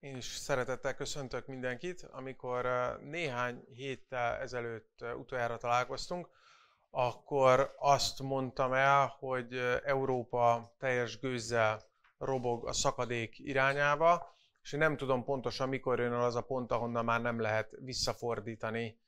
Én is szeretettel köszöntök mindenkit. Amikor néhány héttel ezelőtt utoljára találkoztunk, akkor azt mondtam el, hogy Európa teljes gőzzel robog a szakadék irányába, és én nem tudom pontosan, mikor jön az a pont, ahonnan már nem lehet visszafordítani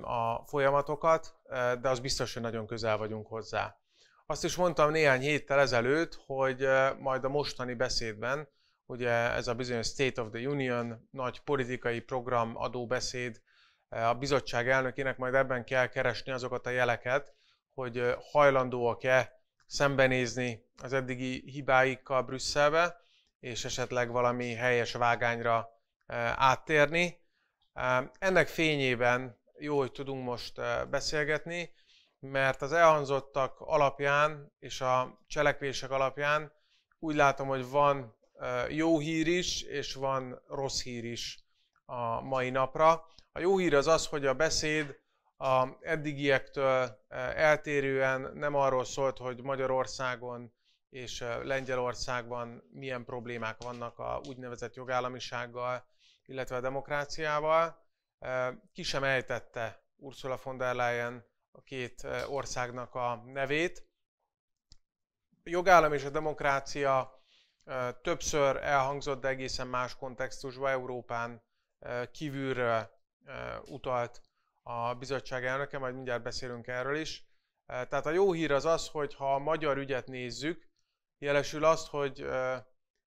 a folyamatokat, de az biztos, hogy nagyon közel vagyunk hozzá. Azt is mondtam néhány héttel ezelőtt, hogy majd a mostani beszédben ugye ez a bizonyos State of the Union, nagy politikai program, adóbeszéd, eh, a bizottság elnökének majd ebben kell keresni azokat a jeleket, hogy eh, hajlandóak-e szembenézni az eddigi hibáikkal Brüsszelbe, és esetleg valami helyes vágányra eh, áttérni. Ennek fényében jó, hogy tudunk most beszélgetni, mert az elhangzottak alapján és a cselekvések alapján úgy látom, hogy van jó hír is, és van rossz hír is a mai napra. A jó hír az az, hogy a beszéd a eddigiektől eltérően nem arról szólt, hogy Magyarországon és Lengyelországban milyen problémák vannak a úgynevezett jogállamisággal, illetve a demokráciával. Ki sem ejtette Ursula von der Leyen a két országnak a nevét. A jogállam és a demokrácia többször elhangzott, de egészen más kontextusban Európán kívülről utalt a bizottság elnöke, majd mindjárt beszélünk erről is. Tehát a jó hír az az, hogy ha a magyar ügyet nézzük, jelesül azt, hogy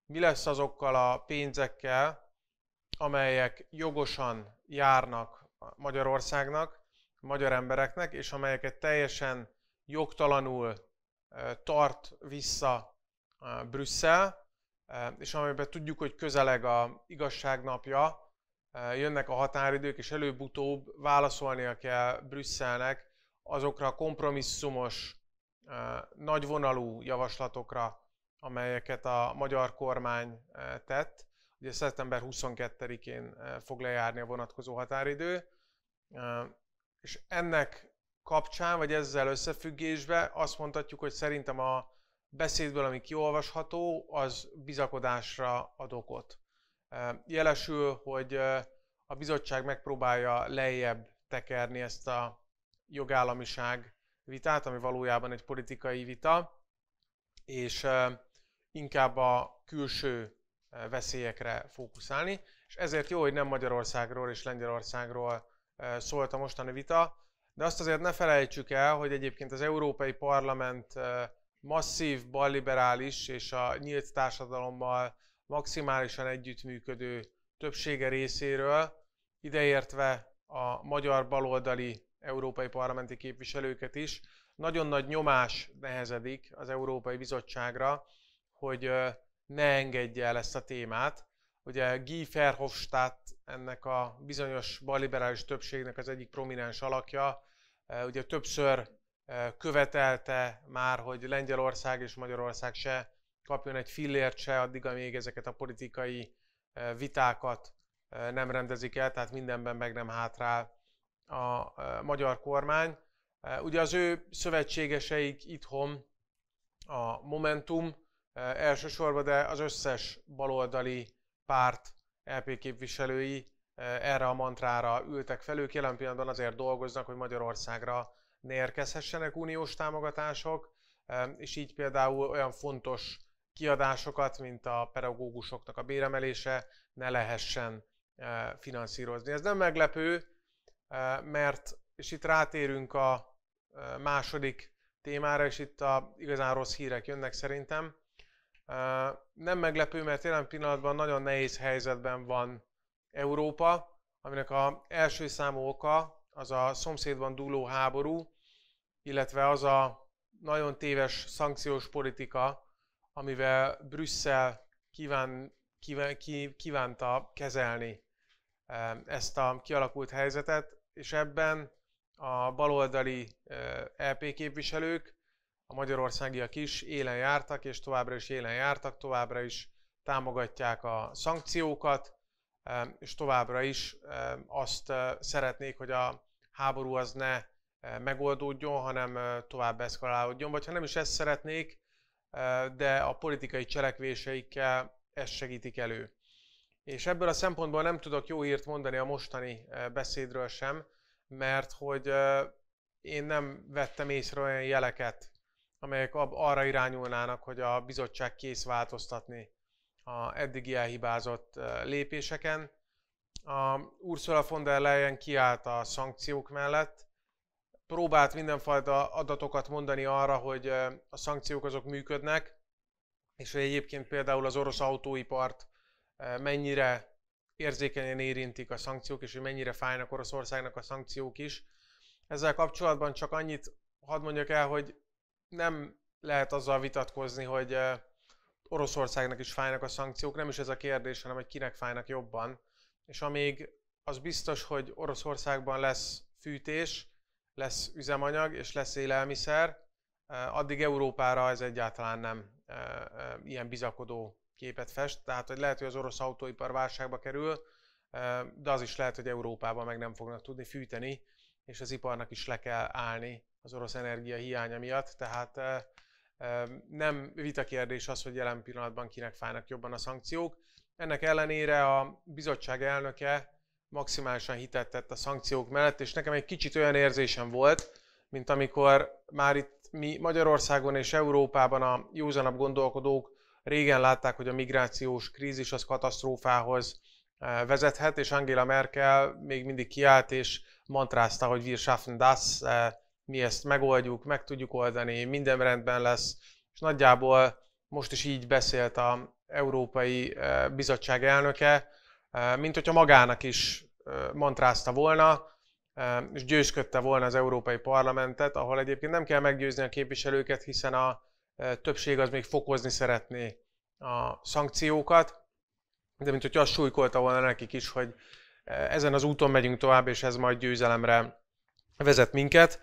mi lesz azokkal a pénzekkel, amelyek jogosan járnak Magyarországnak, magyar embereknek, és amelyeket teljesen jogtalanul tart vissza Brüsszel, és amiben tudjuk, hogy közeleg a igazságnapja, jönnek a határidők, és előbb-utóbb válaszolnia kell Brüsszelnek azokra a kompromisszumos, nagyvonalú javaslatokra, amelyeket a magyar kormány tett. Ugye szeptember 22-én fog lejárni a vonatkozó határidő, és ennek kapcsán, vagy ezzel összefüggésben azt mondhatjuk, hogy szerintem a beszédből, ami kiolvasható, az bizakodásra ad okot. Jelesül, hogy a bizottság megpróbálja lejjebb tekerni ezt a jogállamiság vitát, ami valójában egy politikai vita, és inkább a külső veszélyekre fókuszálni. És ezért jó, hogy nem Magyarországról és Lengyelországról szólt a mostani vita, de azt azért ne felejtsük el, hogy egyébként az Európai Parlament masszív balliberális és a nyílt társadalommal maximálisan együttműködő többsége részéről, ideértve a magyar baloldali európai parlamenti képviselőket is, nagyon nagy nyomás nehezedik az Európai Bizottságra, hogy ne engedje el ezt a témát. Ugye Guy Verhofstadt, ennek a bizonyos balliberális többségnek az egyik prominens alakja, ugye többször követelte már, hogy Lengyelország és Magyarország se kapjon egy fillért se addig, amíg ezeket a politikai vitákat nem rendezik el, tehát mindenben meg nem hátrál a magyar kormány. Ugye az ő szövetségeseik itthon a Momentum elsősorban, de az összes baloldali párt LP képviselői erre a mantrára ültek fel. Ők jelen pillanatban azért dolgoznak, hogy Magyarországra ne érkezhessenek uniós támogatások, e, és így például olyan fontos kiadásokat, mint a pedagógusoknak a béremelése ne lehessen e, finanszírozni. Ez nem meglepő, e, mert, és itt rátérünk a második témára, és itt a igazán rossz hírek jönnek szerintem. Nem meglepő, mert jelen pillanatban nagyon nehéz helyzetben van Európa, aminek a első számú oka az a szomszédban dúló háború, illetve az a nagyon téves szankciós politika, amivel Brüsszel kíván, kíván, kívánta kezelni e, ezt a kialakult helyzetet, és ebben a baloldali LP e, e képviselők, a magyarországiak is élen jártak, és továbbra is élen jártak, továbbra is támogatják a szankciókat, és továbbra is azt szeretnék, hogy a háború az ne megoldódjon, hanem tovább eszkalálódjon, vagy ha nem is ezt szeretnék, de a politikai cselekvéseikkel ezt segítik elő. És ebből a szempontból nem tudok jó írt mondani a mostani beszédről sem, mert hogy én nem vettem észre olyan jeleket, amelyek arra irányulnának, hogy a bizottság kész változtatni a eddigi elhibázott lépéseken. A Ursula von der Leyen kiállt a szankciók mellett, próbált mindenfajta adatokat mondani arra, hogy a szankciók azok működnek, és hogy egyébként például az orosz autóipart mennyire érzékenyen érintik a szankciók, és hogy mennyire fájnak Oroszországnak a szankciók is. Ezzel kapcsolatban csak annyit hadd mondjak el, hogy nem lehet azzal vitatkozni, hogy Oroszországnak is fájnak a szankciók, nem is ez a kérdés, hanem hogy kinek fájnak jobban. És amíg az biztos, hogy Oroszországban lesz fűtés, lesz üzemanyag és lesz élelmiszer, addig Európára ez egyáltalán nem ilyen bizakodó képet fest. Tehát, hogy lehet, hogy az orosz autóipar válságba kerül, de az is lehet, hogy Európában meg nem fognak tudni fűteni, és az iparnak is le kell állni az orosz energia hiánya miatt. Tehát nem vita kérdés az, hogy jelen pillanatban kinek fájnak jobban a szankciók. Ennek ellenére a bizottság elnöke maximálisan hitet tett a szankciók mellett, és nekem egy kicsit olyan érzésem volt, mint amikor már itt mi Magyarországon és Európában a józanabb gondolkodók régen látták, hogy a migrációs krízis az katasztrófához eh, vezethet, és Angela Merkel még mindig kiállt, és mantrázta, hogy wir schaffen das, eh, mi ezt megoldjuk, meg tudjuk oldani, minden rendben lesz, és nagyjából most is így beszélt a Európai eh, Bizottság elnöke, mint hogyha magának is mantrázta volna, és győzködte volna az Európai Parlamentet, ahol egyébként nem kell meggyőzni a képviselőket, hiszen a többség az még fokozni szeretné a szankciókat, de mint hogyha azt súlykolta volna nekik is, hogy ezen az úton megyünk tovább, és ez majd győzelemre vezet minket.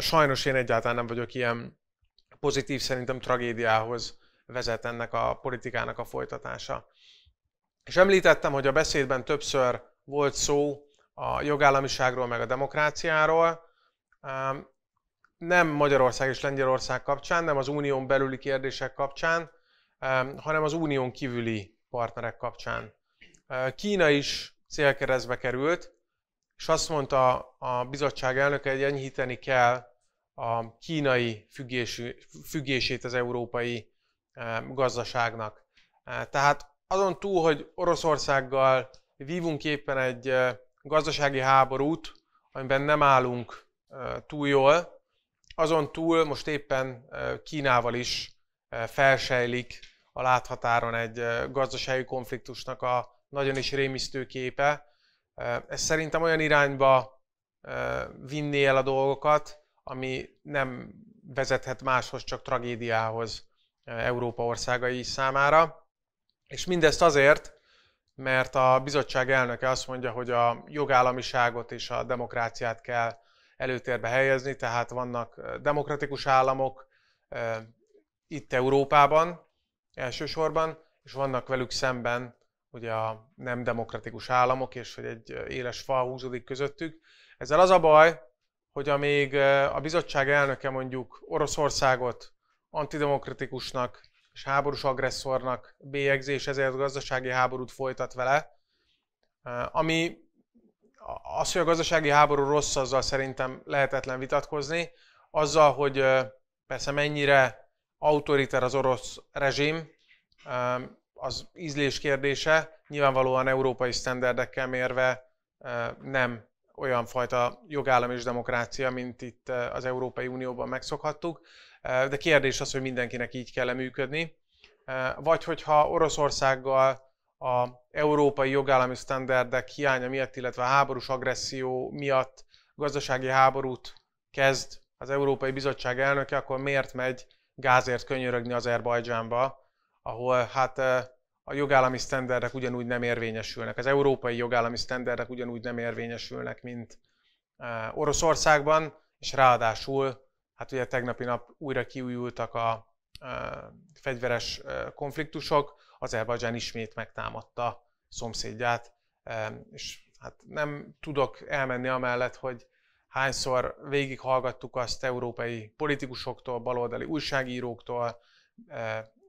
Sajnos én egyáltalán nem vagyok ilyen pozitív, szerintem tragédiához vezet ennek a politikának a folytatása. És említettem, hogy a beszédben többször volt szó a jogállamiságról, meg a demokráciáról. Nem Magyarország és Lengyelország kapcsán, nem az unión belüli kérdések kapcsán, hanem az unión kívüli partnerek kapcsán. Kína is célkeresztbe került, és azt mondta a bizottság elnöke, hogy enyhíteni kell a kínai függésű, függését az európai gazdaságnak. Tehát azon túl, hogy Oroszországgal vívunk éppen egy eh, gazdasági háborút, amiben nem állunk eh, túl jól, azon túl most éppen eh, Kínával is felsejlik a láthatáron egy gazdasági konfliktusnak a nagyon is rémisztő képe. Ez szerintem olyan irányba vinné el a dolgokat, ami nem vezethet máshoz, csak tragédiához Európa országai számára. És mindezt azért, mert a bizottság elnöke azt mondja, hogy a jogállamiságot és a demokráciát kell előtérbe helyezni, tehát vannak demokratikus államok itt Európában elsősorban, és vannak velük szemben ugye a nem demokratikus államok, és hogy egy éles fal húzódik közöttük. Ezzel az a baj, hogy amíg a bizottság elnöke mondjuk Oroszországot antidemokratikusnak és háborús agresszornak bélyegzés, ezért gazdasági háborút folytat vele. Ami az, hogy a gazdasági háború rossz, azzal szerintem lehetetlen vitatkozni. Azzal, hogy persze mennyire autoriter az orosz rezsim, az ízlés kérdése, nyilvánvalóan európai sztenderdekkel mérve nem olyan fajta jogállam és demokrácia, mint itt az Európai Unióban megszokhattuk. Eh, de kérdés az, hogy mindenkinek így kell -e működni. Eh, vagy hogyha Oroszországgal a európai jogállami standardek hiánya miatt, illetve a háborús agresszió miatt gazdasági háborút kezd az Európai Bizottság elnöke, akkor miért megy gázért könyörögni Azerbajdzsánba, ahol hát eh, a jogállami sztenderdek ugyanúgy nem érvényesülnek, az európai jogállami sztenderdek ugyanúgy nem érvényesülnek, mint Oroszországban, és ráadásul hát ugye tegnapi nap újra kiújultak a fegyveres konfliktusok, Azerbajdzsán ismét megtámadta szomszédját, és hát nem tudok elmenni amellett, hogy hányszor végighallgattuk azt európai politikusoktól, baloldali újságíróktól,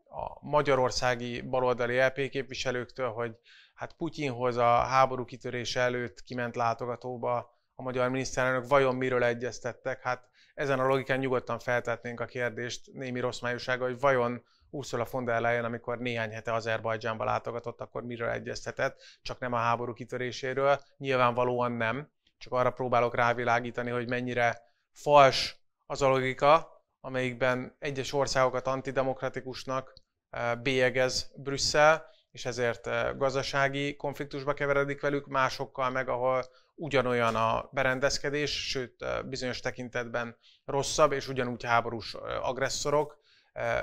a magyarországi baloldali LP képviselőktől, hogy hát Putyinhoz a háború kitörése előtt kiment látogatóba a magyar miniszterelnök, vajon miről egyeztettek? Hát ezen a logikán nyugodtan feltetnénk a kérdést némi rossz májusága, hogy vajon Ursula von der Leyen, amikor néhány hete Azerbajdzsánba látogatott, akkor miről egyeztetett, csak nem a háború kitöréséről, nyilvánvalóan nem, csak arra próbálok rávilágítani, hogy mennyire fals az a logika, amelyikben egyes országokat antidemokratikusnak eh, bélyegez Brüsszel, és ezért eh, gazdasági konfliktusba keveredik velük, másokkal meg, ahol ugyanolyan a berendezkedés, sőt eh, bizonyos tekintetben rosszabb, és ugyanúgy háborús eh, agresszorok,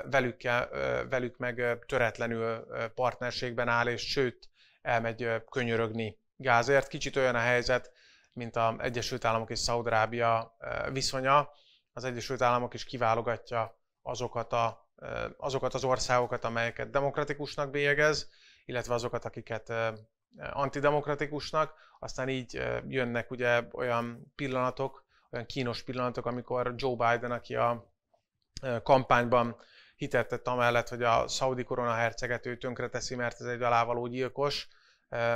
velük, kell, velük meg töretlenül partnerségben áll, és sőt elmegy könyörögni gázért. Kicsit olyan a helyzet, mint az Egyesült Államok és Szaudarábia viszonya. Az Egyesült Államok is kiválogatja azokat a azokat az országokat, amelyeket demokratikusnak bélyegez, illetve azokat, akiket antidemokratikusnak, aztán így jönnek ugye olyan pillanatok, olyan kínos pillanatok, amikor Joe Biden, aki a kampányban hitettett amellett, hogy a szaudi herceget ő tönkreteszi, mert ez egy alávaló gyilkos,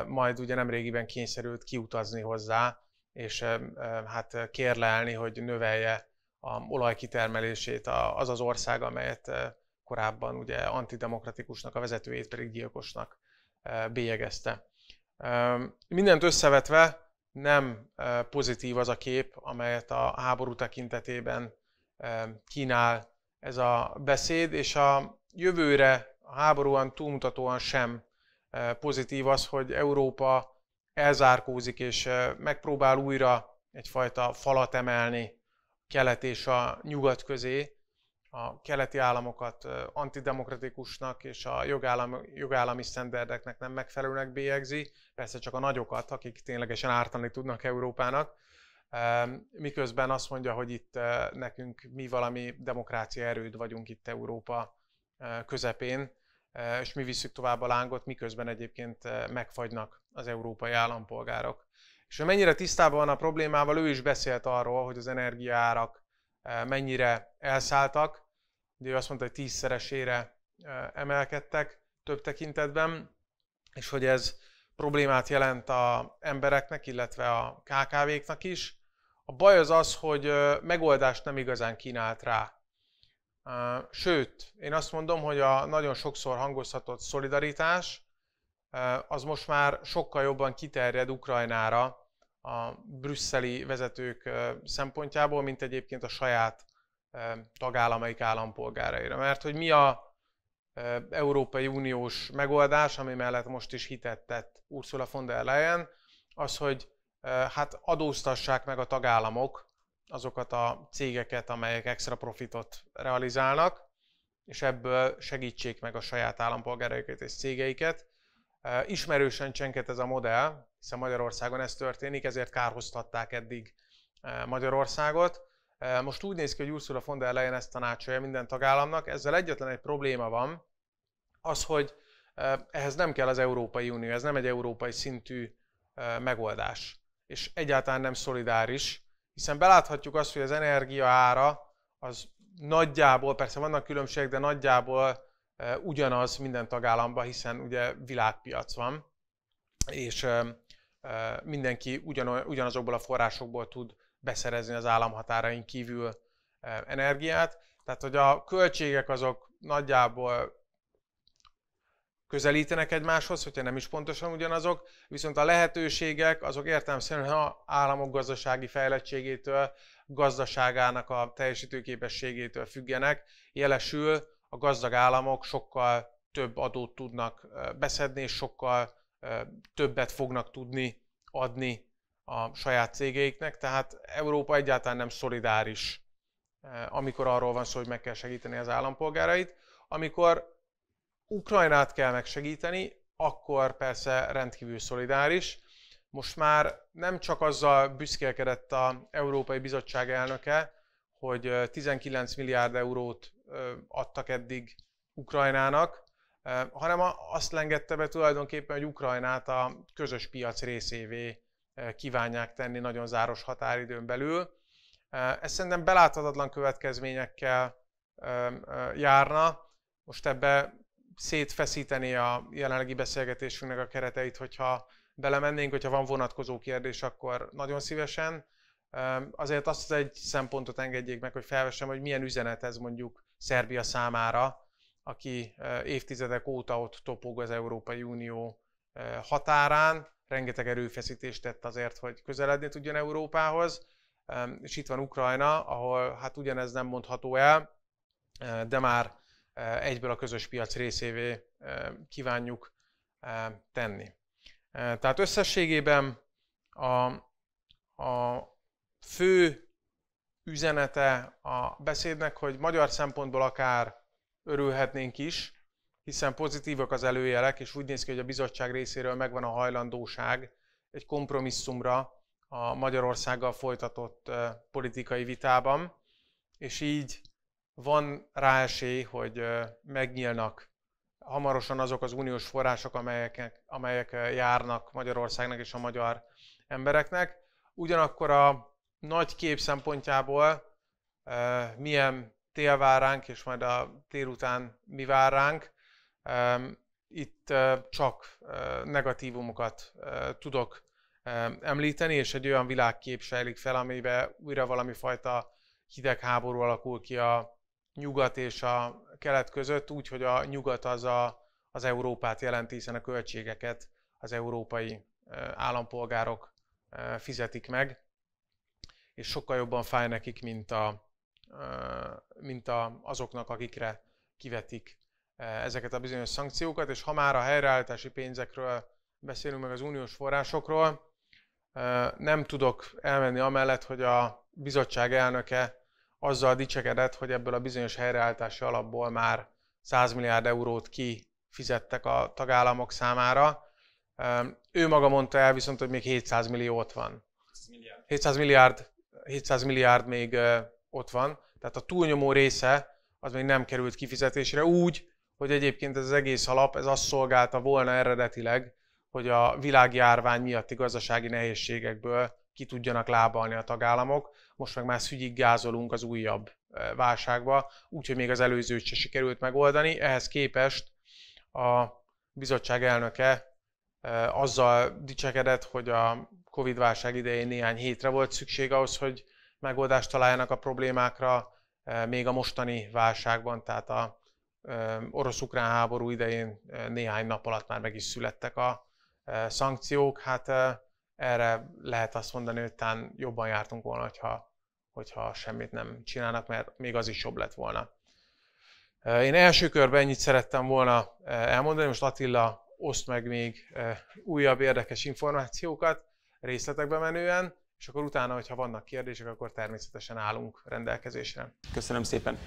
majd ugye nemrégiben kényszerült kiutazni hozzá, és hát kérlelni, hogy növelje a olajkitermelését az az ország, amelyet eh, korábban ugye antidemokratikusnak, a vezetőjét pedig gyilkosnak eh, bélyegezte. Ehm, mindent összevetve nem eh, pozitív az a kép, amelyet a háború tekintetében ehm, kínál ez a beszéd, és a jövőre a háborúan túlmutatóan sem pozitív az, hogy Európa elzárkózik és megpróbál újra egyfajta falat emelni kelet és a nyugat közé, a keleti államokat antidemokratikusnak és a jogállam, jogállami szenderdeknek nem megfelelőnek bélyegzi, persze csak a nagyokat, akik ténylegesen ártani tudnak Európának, miközben azt mondja, hogy itt nekünk mi valami demokrácia erőd vagyunk itt Európa közepén, és mi visszük tovább a lángot, miközben egyébként megfagynak az európai állampolgárok. És mennyire tisztában van a problémával, ő is beszélt arról, hogy az energiaárak eh, mennyire elszálltak. Ugye ő azt mondta, hogy tízszeresére eh, emelkedtek több tekintetben, és hogy ez problémát jelent a embereknek, illetve a KKV-knak is. A baj az az, hogy eh, megoldást nem igazán kínált rá. Sőt, én azt mondom, hogy a nagyon sokszor hangozhatott szolidaritás az most már sokkal jobban kiterjed Ukrajnára a brüsszeli vezetők szempontjából, mint egyébként a saját tagállamaik állampolgáraira. Mert hogy mi a Európai Uniós megoldás, ami mellett most is hitet tett Ursula von der Leyen, az, hogy hát adóztassák meg a tagállamok azokat a cégeket, amelyek extra profitot realizálnak, és ebből segítsék meg a saját állampolgáraikat és cégeiket. Ismerősen csenket ez a modell, hiszen Magyarországon ez történik, ezért kárhoztatták eddig Magyarországot. Most úgy néz ki, hogy Ursula von der Leyen ezt tanácsolja minden tagállamnak. Ezzel egyetlen egy probléma van, az, hogy ehhez nem kell az Európai Unió, ez nem egy európai szintű megoldás. És egyáltalán nem szolidáris, hiszen beláthatjuk azt, hogy az energia ára az nagyjából, persze vannak különbségek, de nagyjából ugyanaz minden tagállamban, hiszen ugye világpiac van, és mindenki ugyanazokból a forrásokból tud beszerezni az államhatárain kívül energiát. Tehát, hogy a költségek azok nagyjából közelítenek egymáshoz, hogyha nem is pontosan ugyanazok, viszont a lehetőségek azok értelmszerűen a államok gazdasági fejlettségétől, gazdaságának a teljesítőképességétől függenek. Jelesül a gazdag államok sokkal több adót tudnak beszedni, és sokkal többet fognak tudni adni a saját cégeiknek, tehát Európa egyáltalán nem szolidáris, amikor arról van szó, hogy meg kell segíteni az állampolgárait. Amikor Ukrajnát kell megsegíteni, akkor persze rendkívül szolidáris. Most már nem csak azzal büszkélkedett a Európai Bizottság elnöke, hogy 19 milliárd eurót adtak eddig Ukrajnának, hanem azt lengette be tulajdonképpen, hogy Ukrajnát a közös piac részévé kívánják tenni nagyon záros határidőn belül. Ez szerintem beláthatatlan következményekkel járna. Most ebbe szétfeszíteni a jelenlegi beszélgetésünknek a kereteit, hogyha belemennénk, hogyha van vonatkozó kérdés, akkor nagyon szívesen. Azért azt az egy szempontot engedjék meg, hogy felvessem, hogy milyen üzenet ez mondjuk Szerbia számára, aki évtizedek óta ott topog az Európai Unió határán, rengeteg erőfeszítést tett azért, hogy közeledni tudjon Európához, és itt van Ukrajna, ahol hát ugyanez nem mondható el, de már egyből a közös piac részévé kívánjuk tenni. Tehát összességében a, a fő üzenete a beszédnek, hogy magyar szempontból akár örülhetnénk is, hiszen pozitívak az előjelek, és úgy néz ki, hogy a bizottság részéről megvan a hajlandóság egy kompromisszumra a Magyarországgal folytatott politikai vitában, és így van rá esély, hogy megnyílnak hamarosan azok az uniós források, amelyek, amelyek járnak Magyarországnak és a magyar embereknek. Ugyanakkor a nagy kép szempontjából milyen tél vár ránk, és majd a tél után mi vár ránk. Itt csak negatívumokat tudok említeni, és egy olyan világkép sejlik fel, amiben újra valami fajta hidegháború alakul ki a nyugat és a kelet között, úgy, hogy a nyugat az a, az Európát jelenti, hiszen a költségeket az európai állampolgárok fizetik meg és sokkal jobban fáj nekik, mint, a, mint a, azoknak, akikre kivetik ezeket a bizonyos szankciókat, és ha már a helyreállítási pénzekről beszélünk, meg az uniós forrásokról, nem tudok elmenni amellett, hogy a bizottság elnöke azzal dicsekedett, hogy ebből a bizonyos helyreállítási alapból már 100 milliárd eurót kifizettek a tagállamok számára. Ő maga mondta el viszont, hogy még 700 millió ott van. 700 milliárd. 700 milliárd 700 milliárd még ott van, tehát a túlnyomó része az még nem került kifizetésre úgy, hogy egyébként ez az egész alap, ez azt szolgálta volna eredetileg, hogy a világjárvány miatti gazdasági nehézségekből ki tudjanak lábalni a tagállamok. Most meg már szügyig gázolunk az újabb válságba, úgyhogy még az előzőt se sikerült megoldani. Ehhez képest a bizottság elnöke azzal dicsekedett, hogy a Covid-válság idején néhány hétre volt szükség ahhoz, hogy megoldást találjanak a problémákra, e, még a mostani válságban, tehát a e, orosz-ukrán háború idején e, néhány nap alatt már meg is születtek a szankciók. Hát erre lehet azt mondani, hogy talán jobban jártunk volna, hogyha, hogyha semmit nem csinálnak, mert még az is jobb lett volna. Én első körben ennyit szerettem volna elmondani, most Attila, oszt meg még újabb érdekes információkat részletekbe menően, és akkor utána, hogyha vannak kérdések, akkor természetesen állunk rendelkezésre. Köszönöm szépen.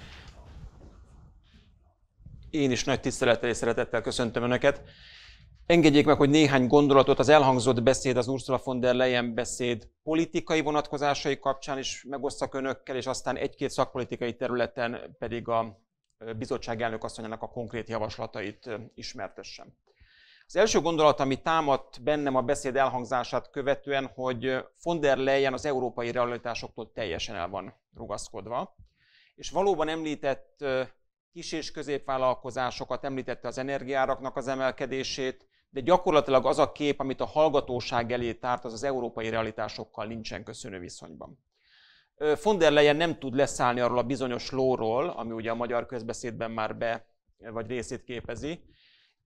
Én is nagy tisztelettel és szeretettel köszöntöm Önöket. Engedjék meg, hogy néhány gondolatot az elhangzott beszéd, az Ursula von der Leyen beszéd politikai vonatkozásai kapcsán is megosztak önökkel, és aztán egy-két szakpolitikai területen pedig a bizottság elnök asszonyának a konkrét javaslatait ismertessem. Az első gondolat, ami támadt bennem a beszéd elhangzását követően, hogy von der Leyen az európai realitásoktól teljesen el van rugaszkodva. És valóban említett kis- és középvállalkozásokat, említette az energiáraknak az emelkedését, de gyakorlatilag az a kép, amit a hallgatóság elé tárt, az az európai realitásokkal nincsen köszönő viszonyban. Von der Leyen nem tud leszállni arról a bizonyos lóról, ami ugye a magyar közbeszédben már be vagy részét képezi,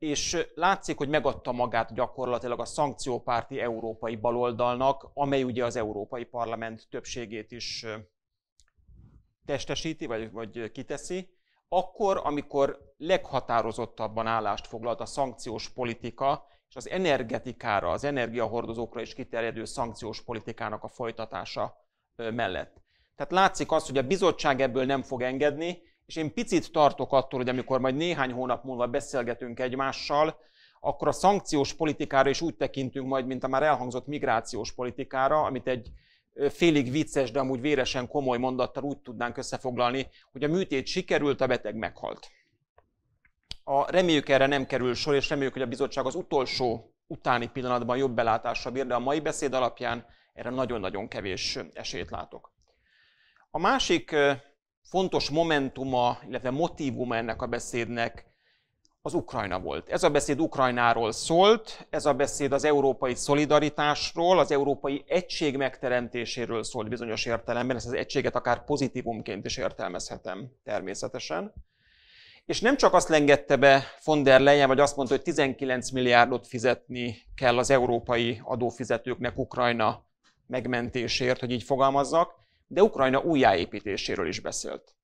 és látszik, hogy megadta magát gyakorlatilag a szankciópárti európai baloldalnak, amely ugye az Európai Parlament többségét is testesíti, vagy, vagy kiteszi, akkor, amikor leghatározottabban állást foglalt a szankciós politika, és az energetikára, az energiahordozókra is kiterjedő szankciós politikának a folytatása mellett. Tehát látszik az, hogy a bizottság ebből nem fog engedni, és én picit tartok attól, hogy amikor majd néhány hónap múlva beszélgetünk egymással, akkor a szankciós politikára is úgy tekintünk majd, mint a már elhangzott migrációs politikára, amit egy félig vicces, de amúgy véresen komoly mondattal úgy tudnánk összefoglalni, hogy a műtét sikerült, a beteg meghalt. A reméljük erre nem kerül sor, és reméljük, hogy a bizottság az utolsó utáni pillanatban jobb belátásra bír, de a mai beszéd alapján erre nagyon-nagyon kevés esélyt látok. A másik fontos momentuma, illetve motivuma ennek a beszédnek az Ukrajna volt. Ez a beszéd Ukrajnáról szólt, ez a beszéd az európai szolidaritásról, az európai egység megteremtéséről szólt bizonyos értelemben, ezt az egységet akár pozitívumként is értelmezhetem természetesen. És nem csak azt lengette be von der Leyen, vagy azt mondta, hogy 19 milliárdot fizetni kell az európai adófizetőknek Ukrajna megmentésért, hogy így fogalmazzak, de Ukrajna újjáépítéséről is beszélt.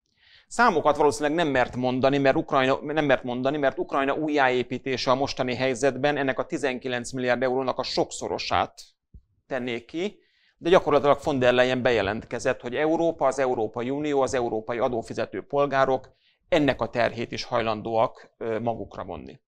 Számokat valószínűleg nem mert mondani, mert Ukrajna, nem mert mondani, mert Ukrajna újjáépítése a mostani helyzetben ennek a 19 milliárd eurónak a sokszorosát tenné ki, de gyakorlatilag von der Leyen bejelentkezett, hogy Európa, az Európai Unió, az európai adófizető polgárok ennek a terhét is hajlandóak magukra vonni.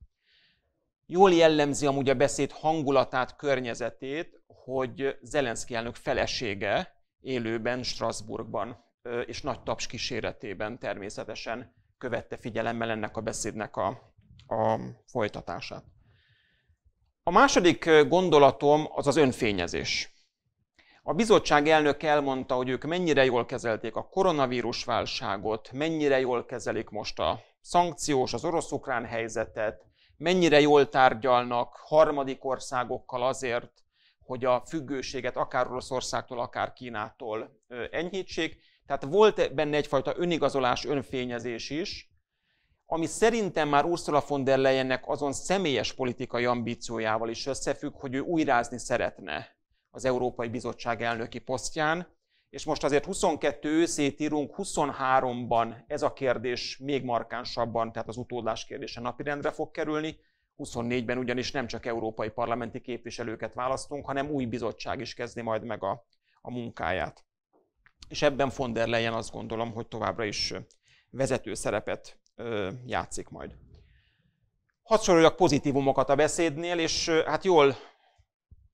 Jól jellemzi amúgy a beszéd hangulatát, környezetét, hogy Zelenszky elnök felesége, élőben Strasbourgban, és nagy taps kíséretében természetesen követte figyelemmel ennek a beszédnek a, a folytatását. A második gondolatom az az önfényezés. A bizottság elnök elmondta, hogy ők mennyire jól kezelték a koronavírus válságot, mennyire jól kezelik most a szankciós, az orosz-ukrán helyzetet, mennyire jól tárgyalnak harmadik országokkal azért, hogy a függőséget akár Oroszországtól, akár Kínától enyhítsék. Tehát volt benne egyfajta önigazolás, önfényezés is, ami szerintem már Ursula von der Leyennek azon személyes politikai ambíciójával is összefügg, hogy ő újrázni szeretne az Európai Bizottság elnöki posztján. És most azért 22 őszét írunk, 23-ban ez a kérdés még markánsabban, tehát az utódlás kérdése napirendre fog kerülni. 24-ben ugyanis nem csak európai parlamenti képviselőket választunk, hanem új bizottság is kezdi majd meg a, a munkáját. És ebben von der Leyen azt gondolom, hogy továbbra is vezető szerepet játszik majd. Hadd soroljak pozitívumokat a beszédnél, és hát jól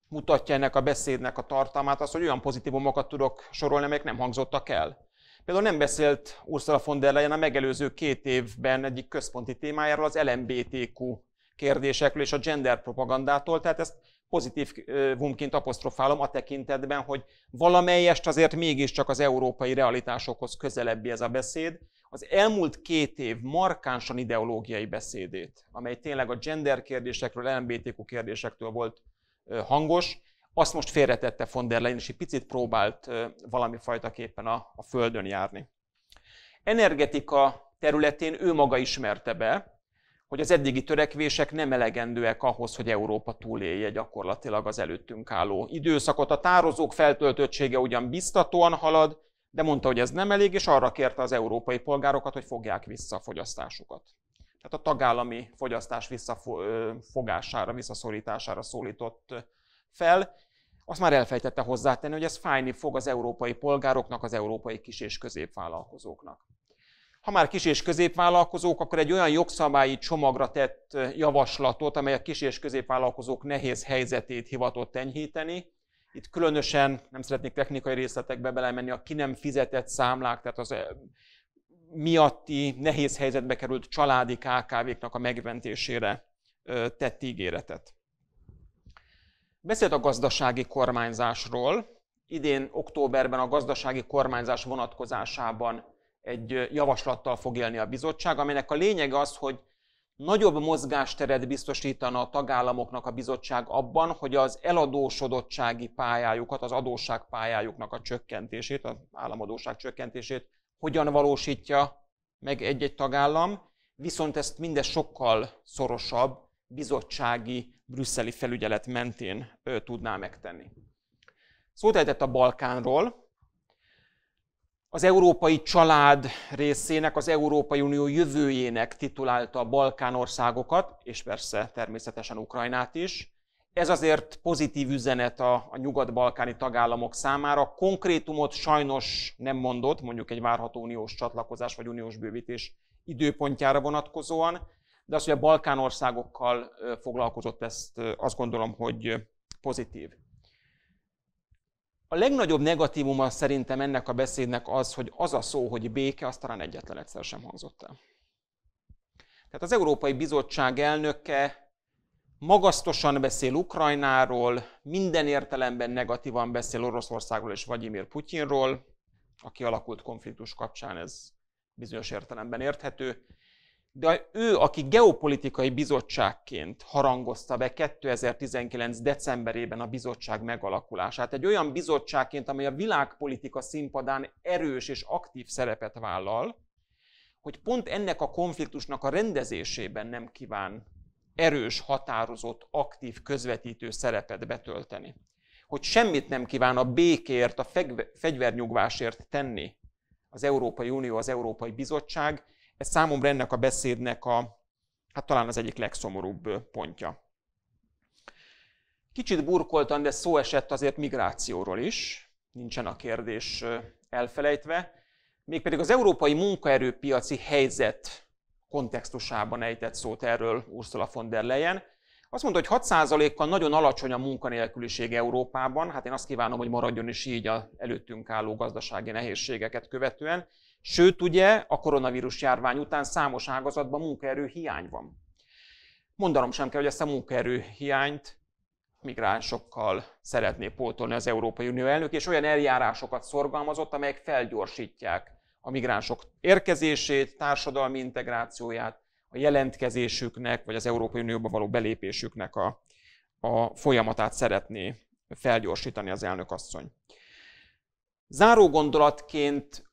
mutatja ennek a beszédnek a tartalmát az, hogy olyan pozitívumokat tudok sorolni, amelyek nem hangzottak el. Például nem beszélt Ursula von der Leyen a megelőző két évben egyik központi témájáról, az LMBTQ kérdésekről és a gender propagandától, tehát ezt pozitív vumként apostrofálom a tekintetben, hogy valamelyest azért mégiscsak az európai realitásokhoz közelebbi ez a beszéd. Az elmúlt két év markánsan ideológiai beszédét, amely tényleg a gender kérdésekről, LMBTQ kérdésektől volt hangos, azt most félretette von der Leyen, és egy picit próbált valami fajta képen a, a földön járni. Energetika területén ő maga ismerte be, hogy az eddigi törekvések nem elegendőek ahhoz, hogy Európa túlélje gyakorlatilag az előttünk álló időszakot. A tározók feltöltöttsége ugyan biztatóan halad, de mondta, hogy ez nem elég, és arra kérte az európai polgárokat, hogy fogják vissza a fogyasztásukat. Tehát a tagállami fogyasztás visszafogására, visszaszorítására szólított fel. Azt már elfejtette hozzátenni, hogy ez fájni fog az európai polgároknak, az európai kis- és középvállalkozóknak. Ha már kis- és középvállalkozók, akkor egy olyan jogszabályi csomagra tett javaslatot, amely a kis- és középvállalkozók nehéz helyzetét hivatott enyhíteni. Itt különösen, nem szeretnék technikai részletekbe belemenni, a ki nem fizetett számlák, tehát az miatti nehéz helyzetbe került családi KKV-knak a megmentésére tett ígéretet. Beszélt a gazdasági kormányzásról. Idén októberben a gazdasági kormányzás vonatkozásában egy javaslattal fog élni a bizottság, aminek a lényeg az, hogy nagyobb mozgásteret biztosítana a tagállamoknak a bizottság abban, hogy az eladósodottsági pályájukat, az adósság pályájuknak a csökkentését, az államadóság csökkentését hogyan valósítja meg egy-egy tagállam, viszont ezt mindez sokkal szorosabb bizottsági brüsszeli felügyelet mentén ő, tudná megtenni. Szót a Balkánról, az európai család részének, az Európai Unió jövőjének titulálta a Balkán országokat, és persze természetesen Ukrajnát is. Ez azért pozitív üzenet a, a nyugat-balkáni tagállamok számára. Konkrétumot sajnos nem mondott, mondjuk egy várható uniós csatlakozás vagy uniós bővítés időpontjára vonatkozóan, de az, hogy a Balkán országokkal foglalkozott, ezt azt gondolom, hogy pozitív. A legnagyobb negatívuma szerintem ennek a beszédnek az, hogy az a szó, hogy béke, azt talán egyetlen egyszer sem hangzott el. Tehát az Európai Bizottság elnöke magasztosan beszél Ukrajnáról, minden értelemben negatívan beszél Oroszországról és Vladimir Putyinról, aki alakult konfliktus kapcsán ez bizonyos értelemben érthető, de ő, aki geopolitikai bizottságként harangozta be 2019. decemberében a bizottság megalakulását, egy olyan bizottságként, amely a világpolitika színpadán erős és aktív szerepet vállal, hogy pont ennek a konfliktusnak a rendezésében nem kíván erős, határozott, aktív közvetítő szerepet betölteni. Hogy semmit nem kíván a békért, a fegyvernyugvásért tenni az Európai Unió, az Európai Bizottság, ez számomra ennek a beszédnek a, hát talán az egyik legszomorúbb pontja. Kicsit burkoltan, de szó esett azért migrációról is, nincsen a kérdés elfelejtve, mégpedig az európai munkaerőpiaci helyzet kontextusában ejtett szót erről Ursula von der Leyen. Azt mondta, hogy 6%-kal nagyon alacsony a munkanélküliség Európában, hát én azt kívánom, hogy maradjon is így az előttünk álló gazdasági nehézségeket követően, Sőt, ugye a koronavírus járvány után számos ágazatban munkaerő hiány van. Mondanom sem kell, hogy ezt a munkaerő hiányt migránsokkal szeretné pótolni az Európai Unió elnök, és olyan eljárásokat szorgalmazott, amelyek felgyorsítják a migránsok érkezését, társadalmi integrációját, a jelentkezésüknek, vagy az Európai Unióba való belépésüknek a, a folyamatát szeretné felgyorsítani az elnök asszony. Záró gondolatként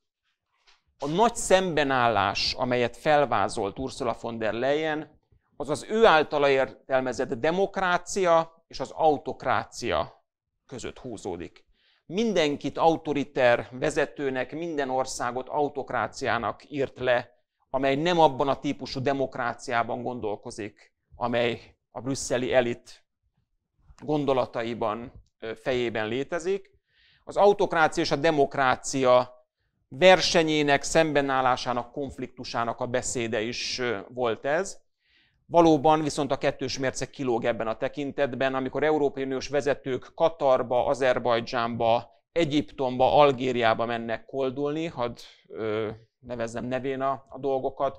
a nagy szembenállás, amelyet felvázolt Ursula von der Leyen, az az ő általa értelmezett demokrácia és az autokrácia között húzódik. Mindenkit autoriter vezetőnek, minden országot autokráciának írt le, amely nem abban a típusú demokráciában gondolkozik, amely a brüsszeli elit gondolataiban, fejében létezik. Az autokrácia és a demokrácia versenyének, szembenállásának, konfliktusának a beszéde is volt ez. Valóban viszont a kettős mérce kilóg ebben a tekintetben, amikor Európai Uniós vezetők Katarba, Azerbajdzsánba, Egyiptomba, Algériába mennek koldulni, hadd ö, nevezzem nevén a, a dolgokat,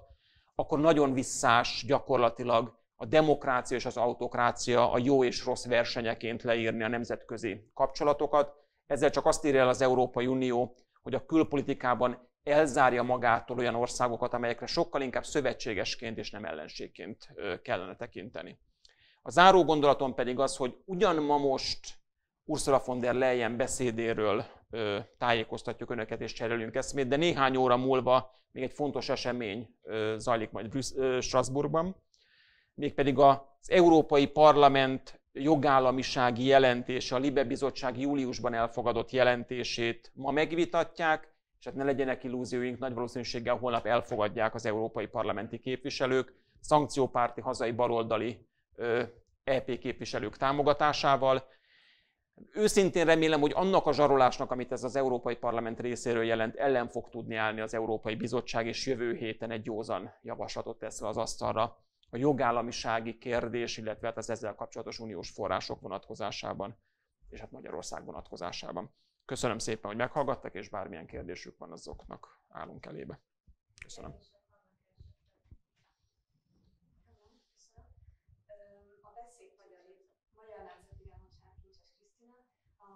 akkor nagyon visszás gyakorlatilag a demokrácia és az autokrácia a jó és rossz versenyeként leírni a nemzetközi kapcsolatokat. Ezzel csak azt írja el az Európai Unió, hogy a külpolitikában elzárja magától olyan országokat, amelyekre sokkal inkább szövetségesként és nem ellenségként kellene tekinteni. A záró gondolatom pedig az, hogy ugyan ma most Ursula von der Leyen beszédéről tájékoztatjuk önöket és cserélünk eszmét, de néhány óra múlva még egy fontos esemény zajlik majd Strasbourgban, mégpedig az Európai Parlament jogállamisági jelentése, a Libe Bizottság júliusban elfogadott jelentését ma megvitatják, és hát ne legyenek illúzióink, nagy valószínűséggel holnap elfogadják az európai parlamenti képviselők, szankciópárti hazai baloldali ö, EP képviselők támogatásával. Őszintén remélem, hogy annak a zsarolásnak, amit ez az Európai Parlament részéről jelent, ellen fog tudni állni az Európai Bizottság, és jövő héten egy józan javaslatot tesz az asztalra a jogállamisági kérdés, illetve hát az ezzel kapcsolatos uniós források vonatkozásában, és hát Magyarország vonatkozásában. Köszönöm szépen, hogy meghallgattak, és bármilyen kérdésük van, azoknak állunk elébe. Köszönöm.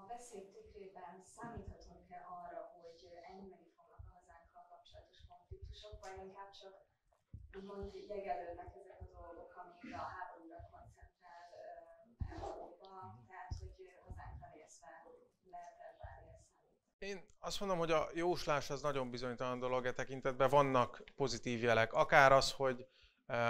beszéd tükrében számíthatunk-e arra, hogy enyhülni fognak a hazánkkal kapcsolatos konfliktusok, vagy inkább csak úgymond jegelődnek ezek a háborúra koncentrál Európa, tehát hogy lehet elvárni ezt. Én azt mondom, hogy a jóslás az nagyon bizonytalan dolog e tekintetben. Vannak pozitív jelek. Akár az, hogy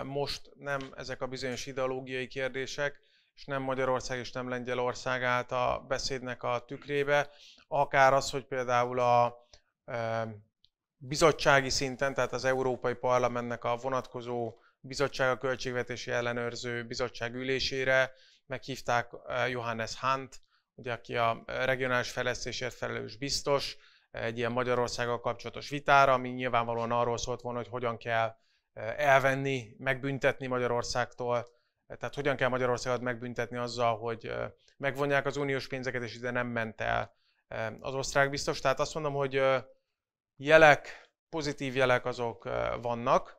most nem ezek a bizonyos ideológiai kérdések, és nem Magyarország és nem Lengyelország állt a beszédnek a tükrébe, akár az, hogy például a bizottsági szinten, tehát az Európai Parlamentnek a vonatkozó bizottság a költségvetési ellenőrző bizottság ülésére, meghívták eh, Johannes Hunt, ugye, aki a regionális fejlesztésért felelős biztos, eh, egy ilyen Magyarországgal kapcsolatos vitára, ami nyilvánvalóan arról szólt volna, hogy hogyan kell eh, elvenni, megbüntetni Magyarországtól, tehát hogyan kell Magyarországot megbüntetni azzal, hogy megvonják az uniós pénzeket, és ide nem ment el az osztrák biztos. Tehát azt mondom, hogy jelek, pozitív jelek azok vannak,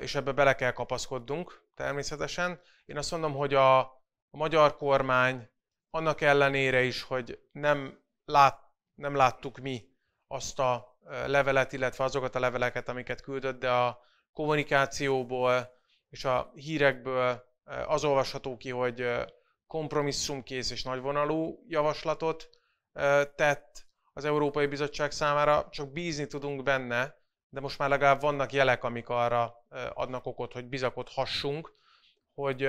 és ebbe bele kell kapaszkodnunk természetesen. Én azt mondom, hogy a, a magyar kormány annak ellenére is, hogy nem, lát, nem láttuk mi azt a levelet, illetve azokat a leveleket, amiket küldött, de a kommunikációból és a hírekből az olvasható ki, hogy kompromisszumkész és nagyvonalú javaslatot tett az Európai Bizottság számára, csak bízni tudunk benne, de most már legalább vannak jelek, amik arra adnak okot, hogy bizakodhassunk, hogy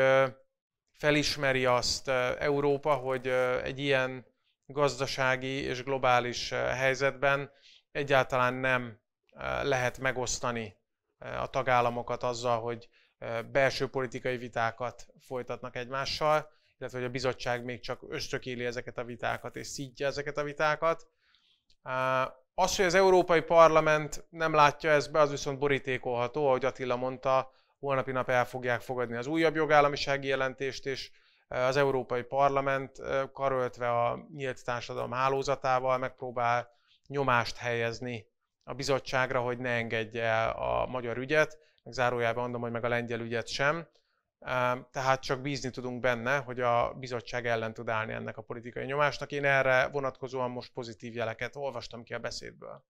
felismeri azt Európa, hogy egy ilyen gazdasági és globális helyzetben egyáltalán nem lehet megosztani a tagállamokat azzal, hogy belső politikai vitákat folytatnak egymással, illetve hogy a bizottság még csak ösztökéli ezeket a vitákat és szítja ezeket a vitákat. Az, hogy az Európai Parlament nem látja ezt be, az viszont borítékolható, ahogy Attila mondta, holnapi nap el fogják fogadni az újabb jogállamisági jelentést, és e, az Európai Parlament e, karöltve a nyílt társadalom hálózatával megpróbál nyomást helyezni a bizottságra, hogy ne engedje el a magyar ügyet, meg zárójában mondom, hogy meg a lengyel ügyet sem. Tehát csak bízni tudunk benne, hogy a bizottság ellen tud állni ennek a politikai nyomásnak. Én erre vonatkozóan most pozitív jeleket olvastam ki a beszédből.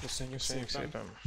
Köszönjük, Köszönjük szépen.